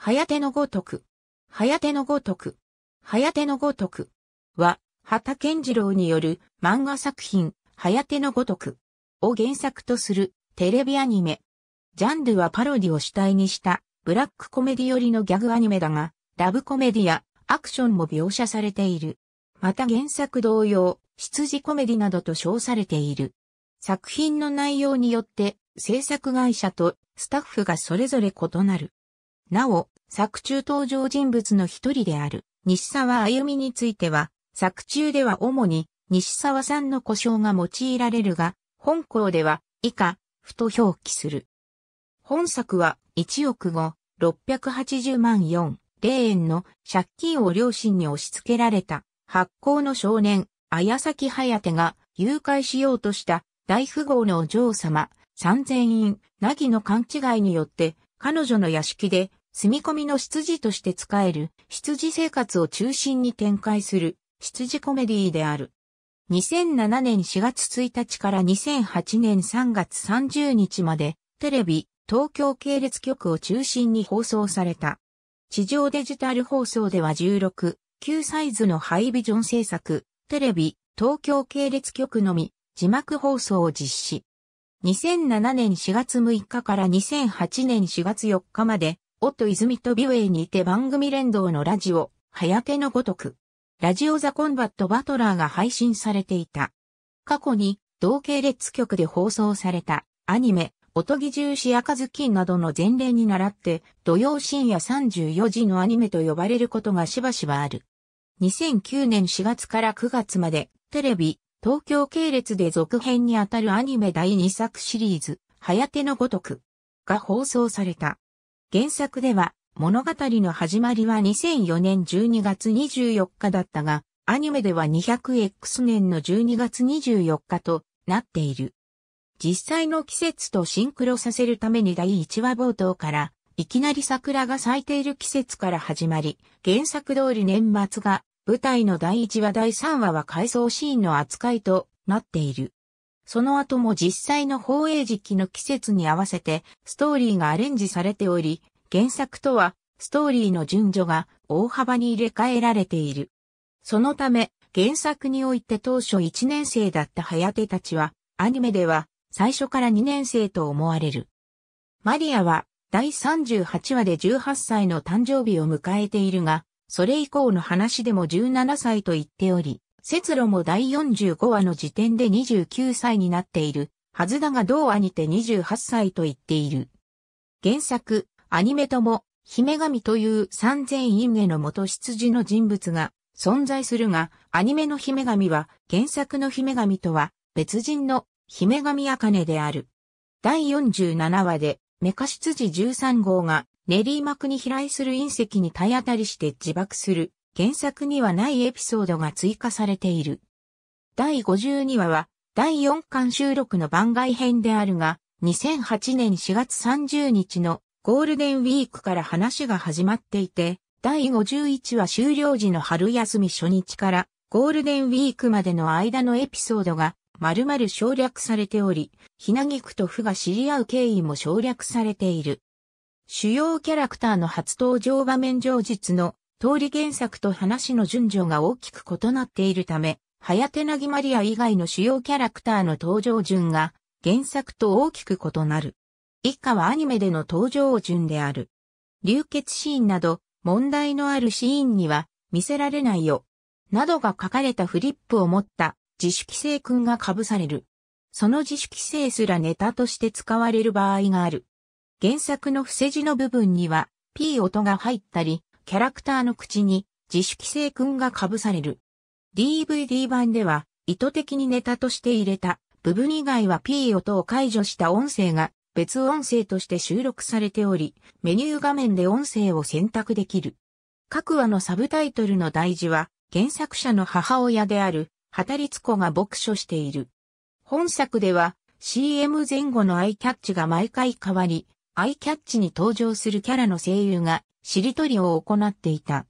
早手のごとく。早手のごとく。早手のごとく。は、畑健次郎による漫画作品、早手のごとく。を原作とするテレビアニメ。ジャンルはパロディを主体にしたブラックコメディ寄りのギャグアニメだが、ラブコメディやアクションも描写されている。また原作同様、羊コメディなどと称されている。作品の内容によって制作会社とスタッフがそれぞれ異なる。なお、作中登場人物の一人である西沢歩みについては、作中では主に西沢さんの故障が用いられるが、本校では以下、ふと表記する。本作は1億後、680万4、0円の借金を両親に押し付けられた発行の少年、綾崎隼が誘拐しようとした大富豪のお嬢様、三千院、なぎの勘違いによって彼女の屋敷で住み込みの執事として使える、執事生活を中心に展開する、執事コメディである。2007年4月1日から2008年3月30日まで、テレビ、東京系列局を中心に放送された。地上デジタル放送では16、9サイズのハイビジョン制作、テレビ、東京系列局のみ、字幕放送を実施。2007年4月6日から2008年4月4日まで、夫泉とビウェイにて番組連動のラジオ、早手のごとく、ラジオザ・コンバット・バトラーが配信されていた。過去に、同系列局で放送された、アニメ、おとぎ重視赤ずきんなどの前例に倣って、土曜深夜34時のアニメと呼ばれることがしばしばある。2009年4月から9月まで、テレビ、東京系列で続編にあたるアニメ第2作シリーズ、早手のごとく、が放送された。原作では、物語の始まりは2004年12月24日だったが、アニメでは 200X 年の12月24日となっている。実際の季節とシンクロさせるために第1話冒頭から、いきなり桜が咲いている季節から始まり、原作通り年末が、舞台の第1話第3話は回想シーンの扱いとなっている。その後も実際の放映時期の季節に合わせてストーリーがアレンジされており、原作とはストーリーの順序が大幅に入れ替えられている。そのため、原作において当初1年生だった早手たちは、アニメでは最初から2年生と思われる。マリアは第38話で18歳の誕生日を迎えているが、それ以降の話でも17歳と言っており、節路も第45話の時点で29歳になっているはずだが同話にて28歳と言っている。原作、アニメとも、姫神という三千因への元羊の人物が存在するが、アニメの姫神は原作の姫神とは別人の姫神茜である。第47話でメカ執事13号が練馬区に飛来する隕石に体当たりして自爆する原作にはないエピソードが追加されている。第52話は、第4巻収録の番外編であるが、2008年4月30日のゴールデンウィークから話が始まっていて、第51話終了時の春休み初日からゴールデンウィークまでの間のエピソードが丸々省略されており、ひなぎくとふが知り合う経緯も省略されている。主要キャラクターの初登場場面上述の通り原作と話の順序が大きく異なっているため、ハヤテナギマリア以外の主要キャラクターの登場順が原作と大きく異なる。一家はアニメでの登場順である。流血シーンなど問題のあるシーンには見せられないよ。などが書かれたフリップを持った自主規制君が被される。その自主規制すらネタとして使われる場合がある。原作の伏せ字の部分には P 音が入ったり、キャラクターの口に自主規制君が被される。DVD 版では意図的にネタとして入れた部分以外は P 音を解除した音声が別音声として収録されており、メニュー画面で音声を選択できる。各話のサブタイトルの大事は原作者の母親である、リツ子が牧書している。本作では CM 前後のアイキャッチが毎回変わり、アイキャッチに登場するキャラの声優が、しりとりを行っていた。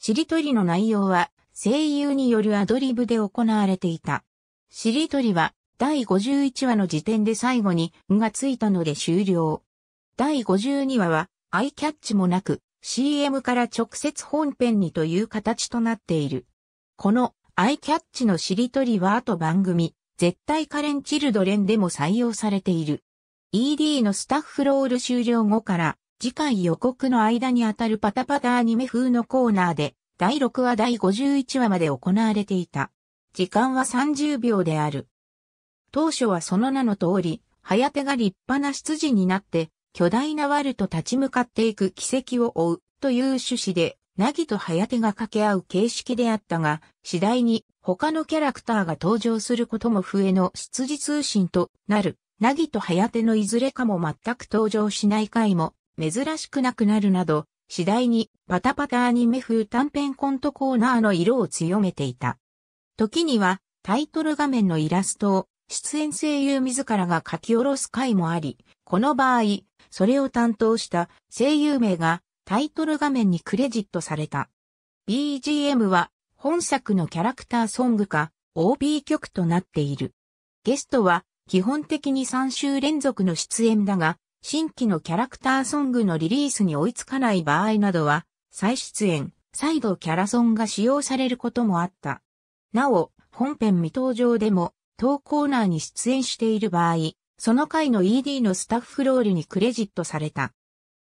しりとりの内容は、声優によるアドリブで行われていた。しりとりは、第51話の時点で最後に、んがついたので終了。第52話は、アイキャッチもなく、CM から直接本編にという形となっている。このアイキャッチのしりとりは後番組、絶対カレンチルドレンでも採用されている。ED のスタッフロール終了後から次回予告の間にあたるパタパタアニメ風のコーナーで第6話第51話まで行われていた。時間は30秒である。当初はその名の通り、早手が立派な執事になって巨大なワルと立ち向かっていく奇跡を追うという趣旨で、ナギと早手が掛け合う形式であったが、次第に他のキャラクターが登場することも増えの執事通信となる。なぎとはやてのいずれかも全く登場しない回も珍しくなくなるなど、次第にパタパタアニメ風短編コントコーナーの色を強めていた。時にはタイトル画面のイラストを出演声優自らが書き下ろす回もあり、この場合、それを担当した声優名がタイトル画面にクレジットされた。BGM は本作のキャラクターソングか OB 曲となっている。ゲストは基本的に3週連続の出演だが、新規のキャラクターソングのリリースに追いつかない場合などは、再出演、再度キャラソンが使用されることもあった。なお、本編未登場でも、当コーナーに出演している場合、その回の ED のスタッフロールにクレジットされた。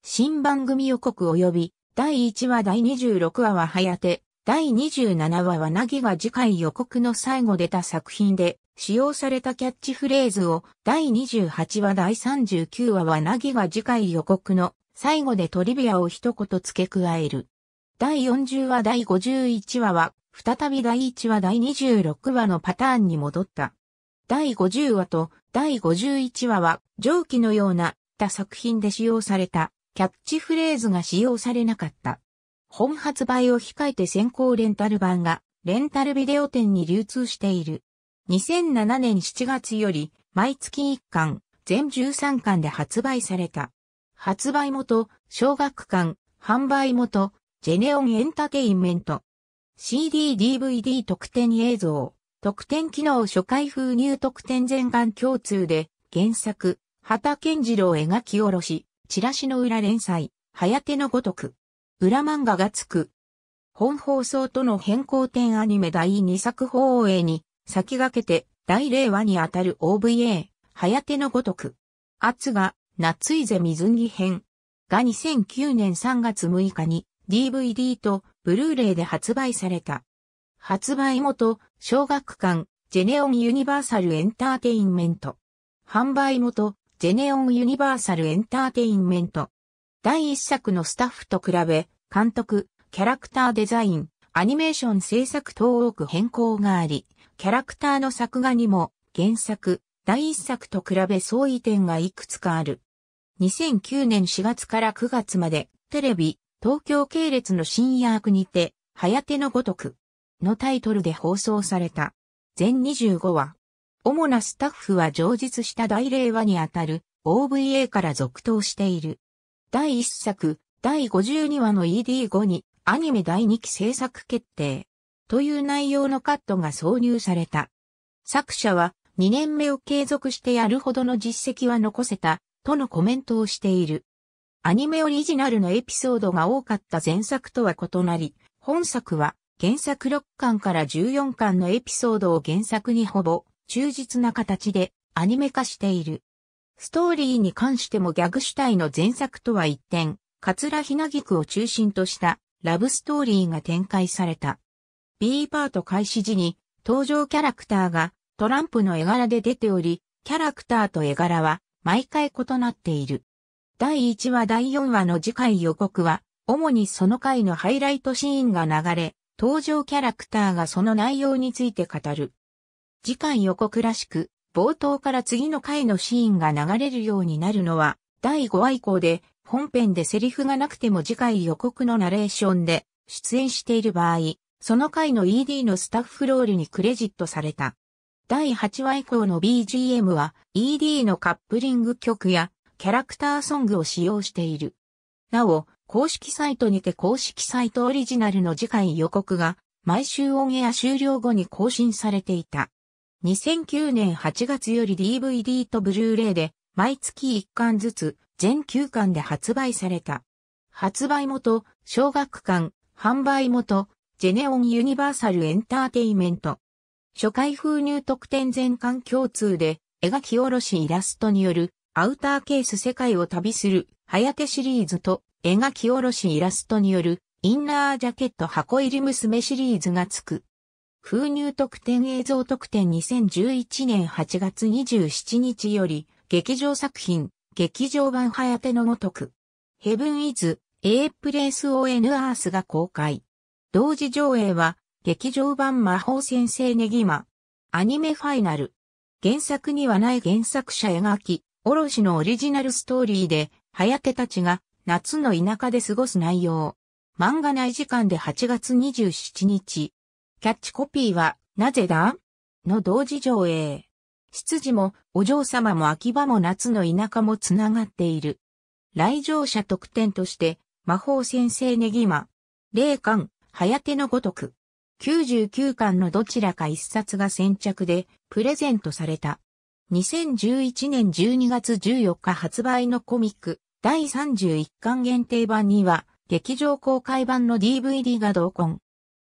新番組予告及び第1話第26話は早手、第27話はなぎが次回予告の最後出た作品で使用されたキャッチフレーズを第28話第39話はなぎが次回予告の最後でトリビアを一言付け加える。第40話第51話は再び第1話第26話のパターンに戻った。第50話と第51話は上記のような他作品で使用されたキャッチフレーズが使用されなかった。本発売を控えて先行レンタル版がレンタルビデオ店に流通している。2007年7月より毎月1巻、全13巻で発売された。発売元、小学館、販売元、ジェネオンエンタテインメント。CD、DVD 特典映像、特典機能初回封入特典全巻共通で、原作、畑健次郎描き下ろし、チラシの裏連載、早手のごとく。裏漫画がつく。本放送との変更点アニメ第2作放映に先駆けて大令和にあたる OVA、早手のごとく。圧が夏いぜ水着編が2009年3月6日に DVD とブルーレイで発売された。発売元、小学館、ジェネオンユニバーサルエンターテインメント。販売元、ジェネオンユニバーサルエンターテインメント。第1作のスタッフと比べ、監督、キャラクターデザイン、アニメーション制作等多く変更があり、キャラクターの作画にも原作、第1作と比べ相違点がいくつかある。2009年4月から9月まで、テレビ、東京系列の深夜悪にて、早手のごとく、のタイトルで放送された。全25話。主なスタッフは上述した大令和にあたる OVA から続投している。第1作、第52話の ED5 に、アニメ第2期制作決定。という内容のカットが挿入された。作者は、2年目を継続してやるほどの実績は残せた、とのコメントをしている。アニメオリジナルのエピソードが多かった前作とは異なり、本作は原作6巻から14巻のエピソードを原作にほぼ忠実な形でアニメ化している。ストーリーに関してもギャグ主体の前作とは一転、桂ひなぎくを中心としたラブストーリーが展開された。B パート開始時に登場キャラクターがトランプの絵柄で出ており、キャラクターと絵柄は毎回異なっている。第1話第4話の次回予告は、主にその回のハイライトシーンが流れ、登場キャラクターがその内容について語る。次回予告らしく、冒頭から次の回のシーンが流れるようになるのは、第5話以降で、本編でセリフがなくても次回予告のナレーションで出演している場合、その回の ED のスタッフロールにクレジットされた。第8話以降の BGM は ED のカップリング曲やキャラクターソングを使用している。なお、公式サイトにて公式サイトオリジナルの次回予告が毎週オンエア終了後に更新されていた。2009年8月より DVD とブルーレイで毎月1巻ずつ全9巻で発売された。発売元、小学館、販売元、ジェネオンユニバーサルエンターテイメント。初回封入特典全巻共通で、描き下ろしイラストによるアウターケース世界を旅する、早手シリーズと、描き下ろしイラストによる、インナージャケット箱入り娘シリーズがつく。風入特典映像特典2011年8月27日より、劇場作品、劇場版早手のごとく、ヘブンイズ、エープレイスオーエヌアースが公開。同時上映は、劇場版魔法先生ネギマ、アニメファイナル。原作にはない原作者描き、卸のオリジナルストーリーで、早手たちが夏の田舎で過ごす内容。漫画内時間で8月27日、キャッチコピーは、なぜだの同時上映。執事も、お嬢様も秋葉も夏の田舎もつながっている。来場者特典として、魔法先生ネギマ、霊感、早手のごとく。99巻のどちらか一冊が先着で、プレゼントされた。2011年12月14日発売のコミック、第31巻限定版には、劇場公開版の DVD が同梱。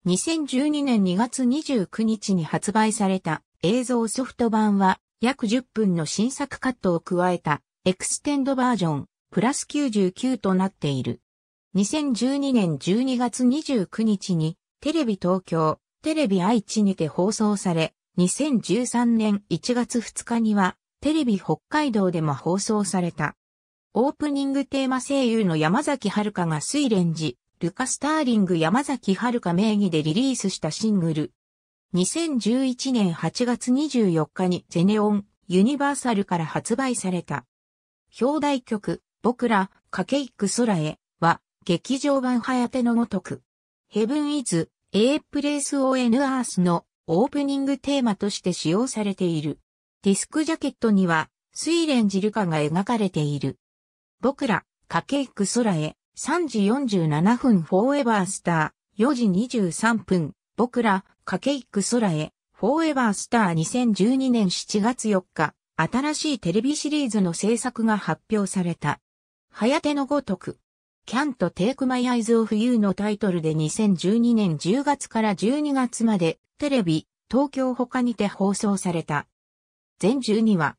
2012年2月29日に発売された映像ソフト版は約10分の新作カットを加えたエクステンドバージョンプラス99となっている。2012年12月29日にテレビ東京、テレビ愛知にて放送され、2013年1月2日にはテレビ北海道でも放送された。オープニングテーマ声優の山崎遥が水蓮寺、ルカ・スターリング山崎遥名義でリリースしたシングル。2011年8月24日にゼネオン、ユニバーサルから発売された。表題曲、僕ら、かけいく空へ、は、劇場版早手のごとく。ヘブンイズ、A Place on Earth のオープニングテーマとして使用されている。ディスクジャケットには、スイレン・ジルカが描かれている。僕ら、かけいく空へ3時47分フォーエバースター、4時23分、僕ら、駆け行く空へ、フォーエバースター2012年7月4日、新しいテレビシリーズの制作が発表された。早手のごとく、Can't Take My Eyes o f You のタイトルで2012年10月から12月まで、テレビ、東京他にて放送された。全12話。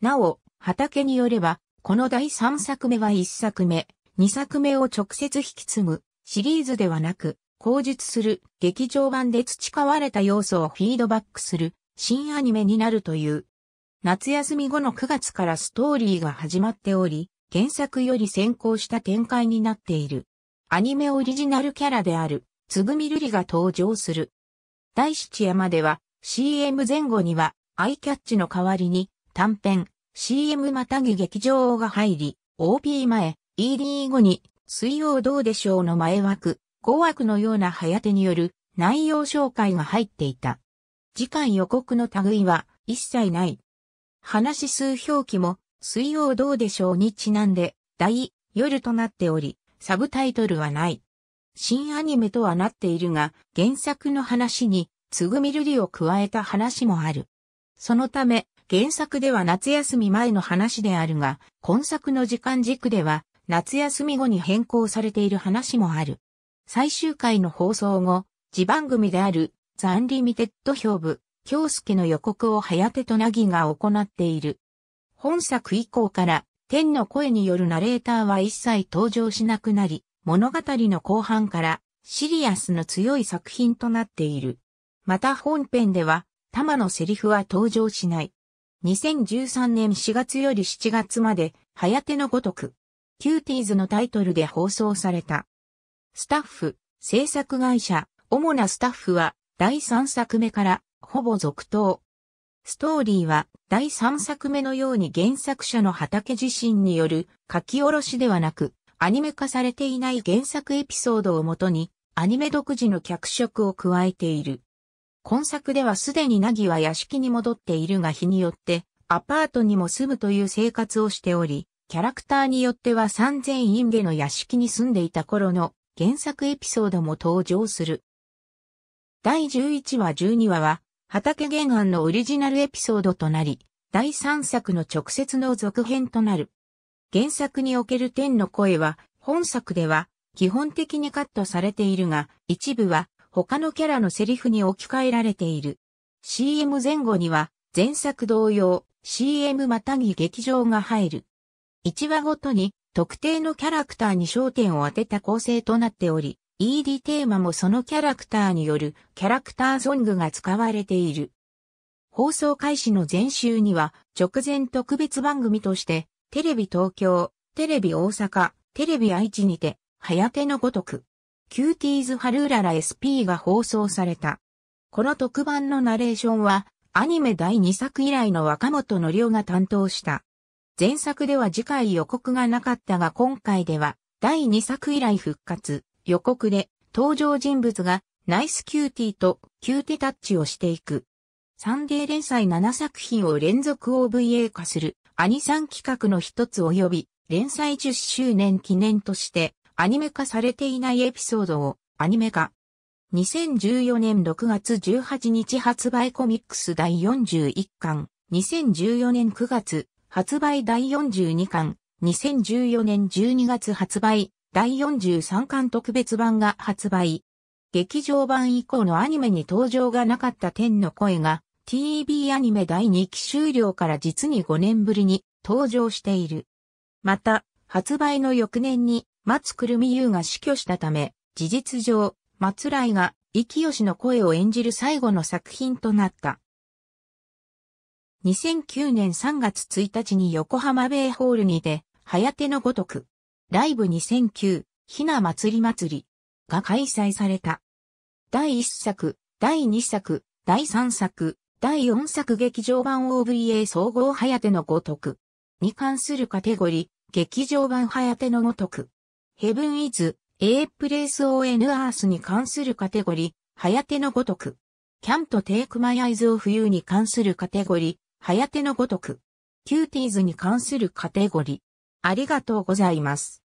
なお、畑によれば、この第3作目は1作目、2作目を直接引き継ぐシリーズではなく、後述する劇場版で培われた要素をフィードバックする新アニメになるという。夏休み後の9月からストーリーが始まっており、原作より先行した展開になっている。アニメオリジナルキャラである、つぐみるりが登場する。第七夜までは、CM 前後には、アイキャッチの代わりに、短編、CM またぎ劇場が入り、OP 前、E リーグに水曜どうでしょうの前枠、5枠のような早手による内容紹介が入っていた。次回予告の類は一切ない。話数表記も水曜どうでしょうにちなんで、大、夜となっており、サブタイトルはない。新アニメとはなっているが、原作の話に、つぐみるりを加えた話もある。そのため、原作では夏休み前の話であるが、今作の時間軸では、夏休み後に変更されている話もある。最終回の放送後、自番組であるザ・アンリミテッド評部、京介の予告を早手と凪が行っている。本作以降から天の声によるナレーターは一切登場しなくなり、物語の後半からシリアスの強い作品となっている。また本編では、玉のセリフは登場しない。2013年4月より7月まで、早手のごとく、キューティーズのタイトルで放送された。スタッフ、制作会社、主なスタッフは第3作目からほぼ続投。ストーリーは第3作目のように原作者の畑自身による書き下ろしではなく、アニメ化されていない原作エピソードをもとに、アニメ独自の脚色を加えている。今作ではすでにナギは屋敷に戻っているが日によって、アパートにも住むという生活をしており、キャラクターによっては三千院下の屋敷に住んでいた頃の原作エピソードも登場する。第11話12話は、畑原案のオリジナルエピソードとなり、第3作の直接の続編となる。原作における天の声は、本作では基本的にカットされているが、一部は他のキャラのセリフに置き換えられている。CM 前後には、前作同様、CM またぎ劇場が入る。1話ごとに特定のキャラクターに焦点を当てた構成となっており、ED テーマもそのキャラクターによるキャラクターソングが使われている。放送開始の前週には直前特別番組としてテレビ東京、テレビ大阪、テレビ愛知にて、早手のごとく、キューティーズハルーララ SP が放送された。この特番のナレーションはアニメ第2作以来の若本のりうが担当した。前作では次回予告がなかったが今回では第2作以来復活、予告で登場人物がナイスキューティーとキューティタッチをしていく。サンデー連載7作品を連続 OVA 化するアニさん企画の一つ及び連載10周年記念としてアニメ化されていないエピソードをアニメ化。2014年6月18日発売コミックス第41巻、2014年9月発売第42巻、2014年12月発売、第43巻特別版が発売。劇場版以降のアニメに登場がなかった天の声が TV アニメ第2期終了から実に5年ぶりに登場している。また、発売の翌年に松くるみ優が死去したため、事実上、松来が生吉の声を演じる最後の作品となった。2009年3月1日に横浜ベイホールにて、早手のごとく、ライブ2009、ひな祭り祭りが開催された。第1作、第2作、第3作、第4作劇場版 OVA 総合早手のごとくに関するカテゴリー、劇場版早手のごとく。ヘブンイズ、A Place on Earth に関するカテゴリー、早手のごとく。キャンとテイクマイアイズを冬に関するカテゴリはやてのごとく、キューティーズに関するカテゴリー。ありがとうございます。